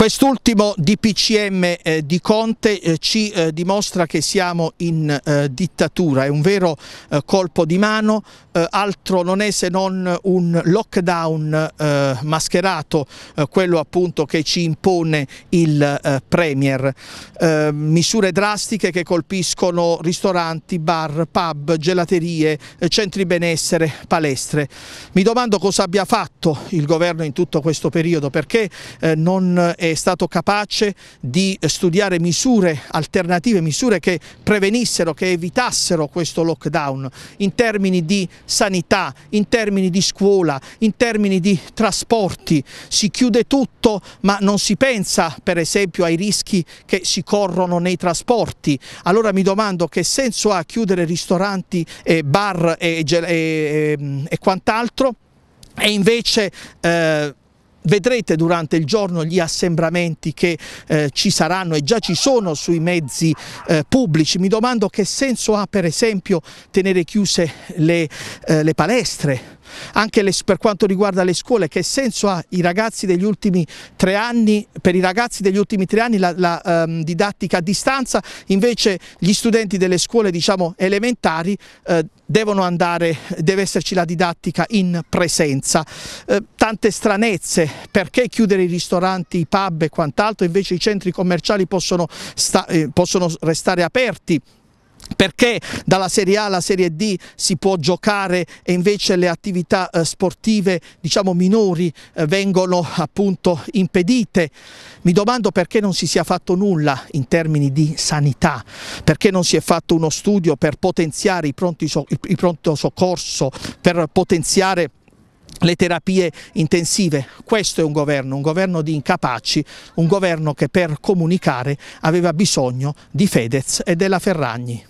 Quest'ultimo DPCM eh, di Conte eh, ci eh, dimostra che siamo in eh, dittatura, è un vero eh, colpo di mano, eh, altro non è se non un lockdown mascherato, quello appunto che ci impone il Premier. misure drastiche che colpiscono ristoranti, bar, pub, gelaterie, centri benessere, palestre. Mi domando cosa abbia fatto il governo in tutto questo periodo, perché non è stato capace di studiare misure alternative, misure che prevenissero, che evitassero questo lockdown in termini di sanità, in termini di scuola, in termini di trasporti. Si chiude tutto ma non si pensa per esempio ai rischi che si corrono nei trasporti. Allora mi domando che senso ha chiudere ristoranti, eh, bar e, e, e, ehm, e quant'altro e invece eh, Vedrete durante il giorno gli assembramenti che eh, ci saranno e già ci sono sui mezzi eh, pubblici. Mi domando che senso ha per esempio tenere chiuse le, eh, le palestre, anche le, per quanto riguarda le scuole, che senso ha i ragazzi degli ultimi tre anni, per i ragazzi degli ultimi tre anni la, la ehm, didattica a distanza, invece gli studenti delle scuole diciamo, elementari eh, devono andare, deve esserci la didattica in presenza. Eh, tante stranezze, perché chiudere i ristoranti, i pub e quant'altro, invece i centri commerciali possono, sta, eh, possono restare aperti perché dalla Serie A alla Serie D si può giocare e invece le attività eh, sportive diciamo minori eh, vengono appunto impedite. Mi domando perché non si sia fatto nulla in termini di sanità, perché non si è fatto uno studio per potenziare i, pronti so i pronto soccorso, per potenziare le terapie intensive. Questo è un governo, un governo di incapaci, un governo che per comunicare aveva bisogno di Fedez e della Ferragni.